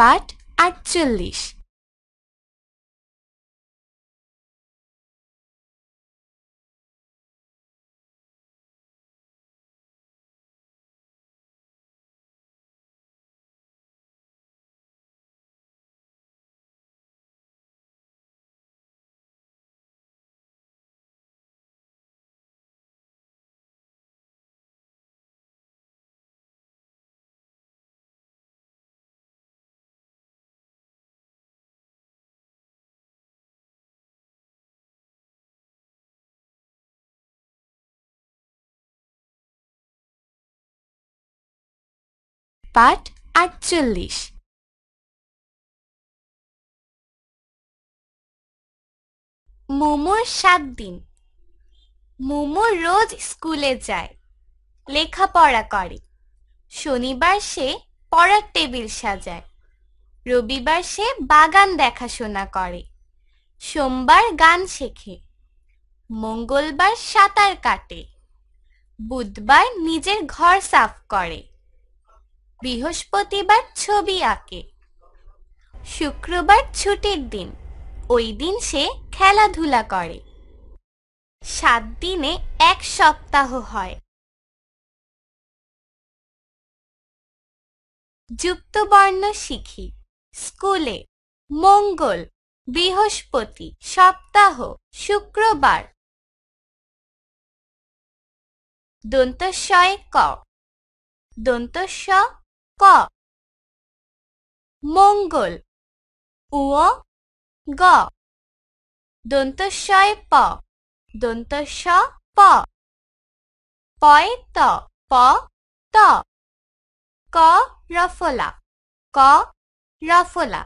পাঠ আটচল্লিশ পাঠ আটচল্লিশ মোমোর সাত দিন মোমো রোজ স্কুলে যায় লেখাপড়া করে শনিবার সে পড়ার টেবিল সাজায় রবিবার সে বাগান দেখাশোনা করে সোমবার গান শেখে মঙ্গলবার সাঁতার কাটে বুধবার নিজের ঘর সাফ করে বৃহস্পতিবার ছবি আঁকে শুক্রবার ছুটির দিন ওই দিন সে খেলাধুলা করে সাত দিনে এক সপ্তাহ হয় যুক্তবর্ণ শিখি স্কুলে মঙ্গল বৃহস্পতি সপ্তাহ শুক্রবার দন্তস্বয় ক দন্তস্ব क mongol व ग দন্তস্বয় প দন্তস্ব প পয় ত প ত ক রফলা ক রফলা